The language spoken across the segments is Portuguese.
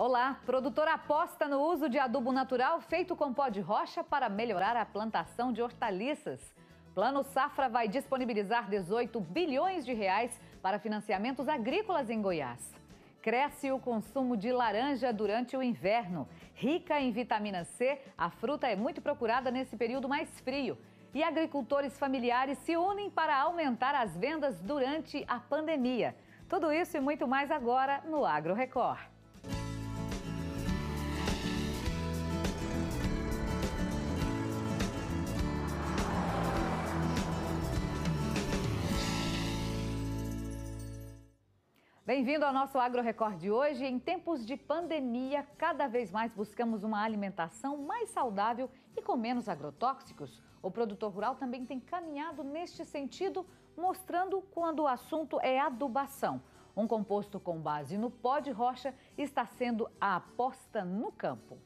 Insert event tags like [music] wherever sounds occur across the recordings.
Olá, produtora aposta no uso de adubo natural feito com pó de rocha para melhorar a plantação de hortaliças. Plano Safra vai disponibilizar 18 bilhões de reais para financiamentos agrícolas em Goiás. Cresce o consumo de laranja durante o inverno. Rica em vitamina C, a fruta é muito procurada nesse período mais frio. E agricultores familiares se unem para aumentar as vendas durante a pandemia. Tudo isso e muito mais agora no Agro Record. Bem-vindo ao nosso Agro Record de hoje. Em tempos de pandemia, cada vez mais buscamos uma alimentação mais saudável e com menos agrotóxicos. O produtor rural também tem caminhado neste sentido, mostrando quando o assunto é adubação. Um composto com base no pó de rocha está sendo a aposta no campo.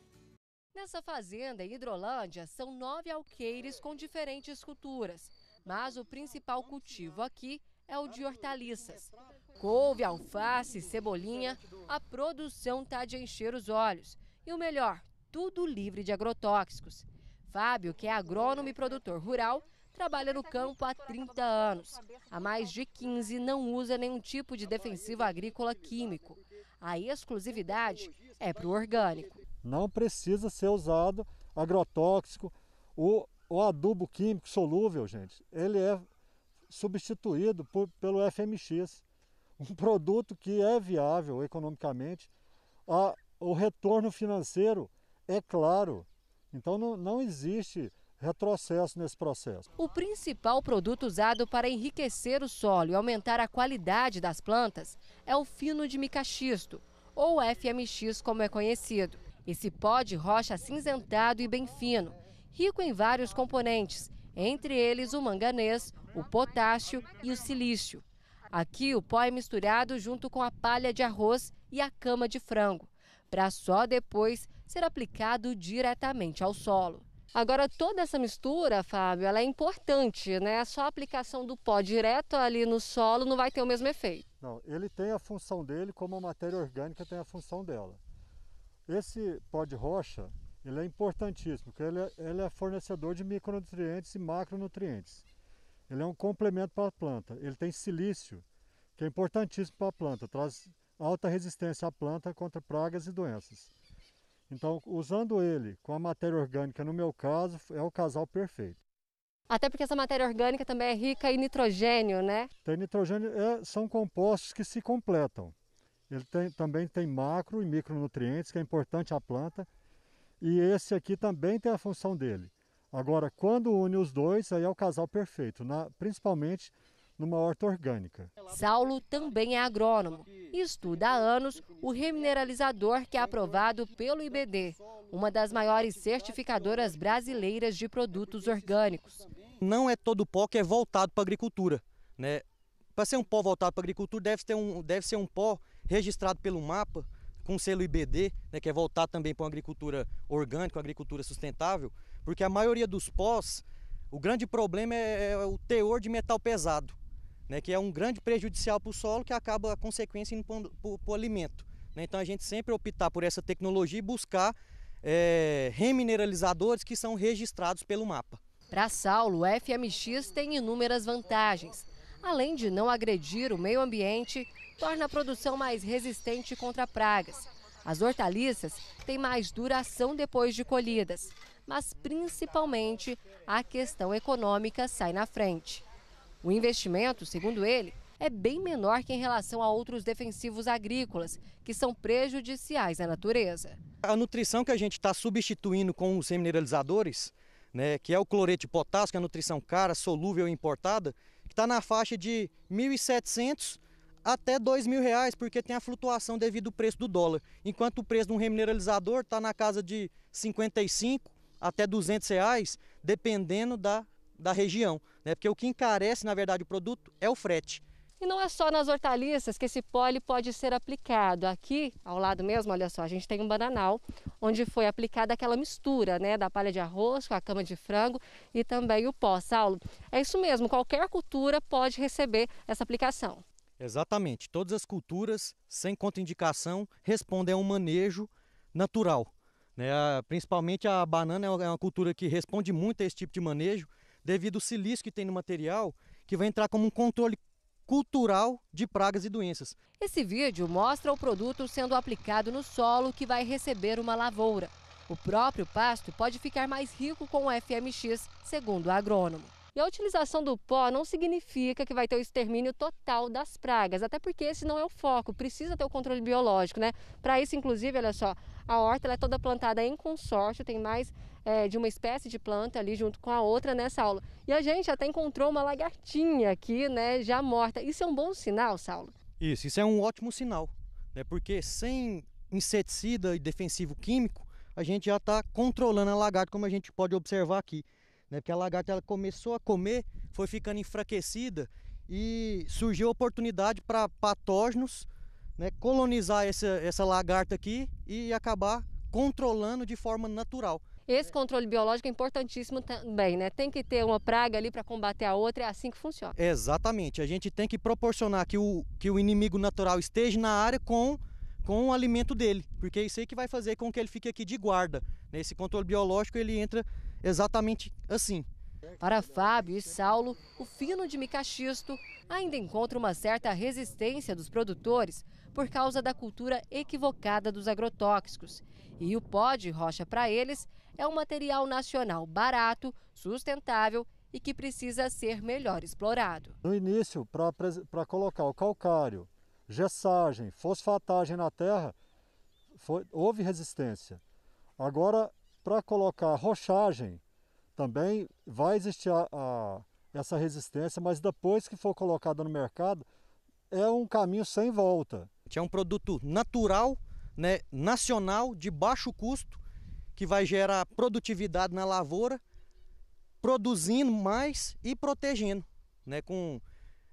Nessa fazenda em Hidrolândia, são nove alqueires com diferentes culturas, mas o principal cultivo aqui é o de hortaliças. Couve, alface, cebolinha, a produção está de encher os olhos. E o melhor, tudo livre de agrotóxicos. Fábio, que é agrônomo e produtor rural, trabalha no campo há 30 anos. Há mais de 15 não usa nenhum tipo de defensivo agrícola químico. A exclusividade é para o orgânico. Não precisa ser usado agrotóxico. O, o adubo químico solúvel, gente, ele é substituído por, pelo FMX, um [laughs] produto que é viável economicamente. A, o retorno financeiro é claro, então não, não existe retrocesso nesse processo. O principal produto usado para enriquecer o solo e aumentar a qualidade das plantas é o fino de micaxisto, ou FMX como é conhecido. Esse pó de rocha acinzentado e bem fino, rico em vários componentes, entre eles o manganês, o potássio e o silício. Aqui, o pó é misturado junto com a palha de arroz e a cama de frango, para só depois ser aplicado diretamente ao solo. Agora, toda essa mistura, Fábio, ela é importante, né? Só a aplicação do pó direto ali no solo não vai ter o mesmo efeito. Não, ele tem a função dele como a matéria orgânica tem a função dela. Esse pó de rocha, ele é importantíssimo, porque ele é, ele é fornecedor de micronutrientes e macronutrientes. Ele é um complemento para a planta. Ele tem silício, que é importantíssimo para a planta, traz alta resistência à planta contra pragas e doenças. Então, usando ele com a matéria orgânica, no meu caso, é o casal perfeito. Até porque essa matéria orgânica também é rica em nitrogênio, né? Tem nitrogênio, é, são compostos que se completam. Ele tem, também tem macro e micronutrientes, que é importante à planta. E esse aqui também tem a função dele. Agora, quando une os dois, aí é o casal perfeito, na, principalmente numa horta orgânica. Saulo também é agrônomo e estuda há anos o remineralizador que é aprovado pelo IBD, uma das maiores certificadoras brasileiras de produtos orgânicos. Não é todo pó que é voltado para a agricultura. Né? Para ser um pó voltado para a agricultura, deve, ter um, deve ser um pó registrado pelo mapa, com selo IBD, né, que é voltado também para uma agricultura orgânica, uma agricultura sustentável. Porque a maioria dos pós, o grande problema é, é o teor de metal pesado, né? que é um grande prejudicial para o solo que acaba a consequência indo para o alimento. Né? Então a gente sempre optar por essa tecnologia e buscar é, remineralizadores que são registrados pelo mapa. Para Saulo, o FMX tem inúmeras vantagens. Além de não agredir o meio ambiente, torna a produção mais resistente contra pragas as hortaliças têm mais duração depois de colhidas, mas principalmente a questão econômica sai na frente. O investimento, segundo ele, é bem menor que em relação a outros defensivos agrícolas, que são prejudiciais à natureza. A nutrição que a gente está substituindo com os remineralizadores, né, que é o cloreto de potássio, que é a nutrição cara, solúvel e importada, que está na faixa de 1.700 até dois mil reais, porque tem a flutuação devido ao preço do dólar. Enquanto o preço de um remineralizador está na casa de 55 até 200 reais, dependendo da, da região. Né? Porque o que encarece, na verdade, o produto é o frete. E não é só nas hortaliças que esse pole pode ser aplicado. Aqui, ao lado mesmo, olha só, a gente tem um bananal, onde foi aplicada aquela mistura, né, da palha de arroz com a cama de frango e também o pó. Saulo, é isso mesmo, qualquer cultura pode receber essa aplicação. Exatamente. Todas as culturas, sem contraindicação, respondem a um manejo natural. Né? Principalmente a banana é, é uma cultura que responde muito a esse tipo de manejo, devido ao silício que tem no material, que vai entrar como um controle cultural de pragas e doenças. Esse vídeo mostra o produto sendo aplicado no solo que vai receber uma lavoura. O próprio pasto pode ficar mais rico com o FMX, segundo o agrônomo. E a utilização do pó não significa que vai ter o extermínio total das pragas, até porque esse não é o foco, precisa ter o controle biológico, né? Para isso, inclusive, olha só, a horta é toda plantada em consórcio, tem mais é, de uma espécie de planta ali junto com a outra nessa aula. E a gente até encontrou uma lagartinha aqui, né, já morta. Isso é um bom sinal, Saulo? Isso, isso é um ótimo sinal, né? Porque sem inseticida e defensivo químico, a gente já está controlando a lagarta, como a gente pode observar aqui né? Porque a lagarta ela começou a comer, foi ficando enfraquecida e surgiu a oportunidade para patógenos né, colonizar essa, essa lagarta aqui e acabar controlando de forma natural. Esse controle biológico é importantíssimo também, né? Tem que ter uma praga ali para combater a outra, é assim que funciona. Exatamente. A gente tem que proporcionar que o, que o inimigo natural esteja na área com, com o alimento dele, porque isso aí que vai fazer com que ele fique aqui de guarda. Nesse né? Esse controle biológico ele entra exatamente assim. Para Fábio e Saulo, o fino de micaxisto ainda encontra uma certa resistência dos produtores por causa da cultura equivocada dos agrotóxicos. E o pó de rocha para eles é um material nacional barato, sustentável e que precisa ser melhor explorado. No início, para colocar o calcário, gessagem, fosfatagem na terra, foi, houve resistência. Agora, para colocar rochagem, também vai existir a, a, essa resistência, mas depois que for colocada no mercado, é um caminho sem volta. É um produto natural, né, nacional, de baixo custo, que vai gerar produtividade na lavoura, produzindo mais e protegendo, né, com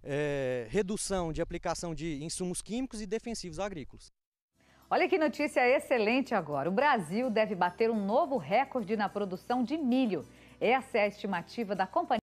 é, redução de aplicação de insumos químicos e defensivos agrícolas. Olha que notícia excelente agora. O Brasil deve bater um novo recorde na produção de milho. Essa é a estimativa da companhia.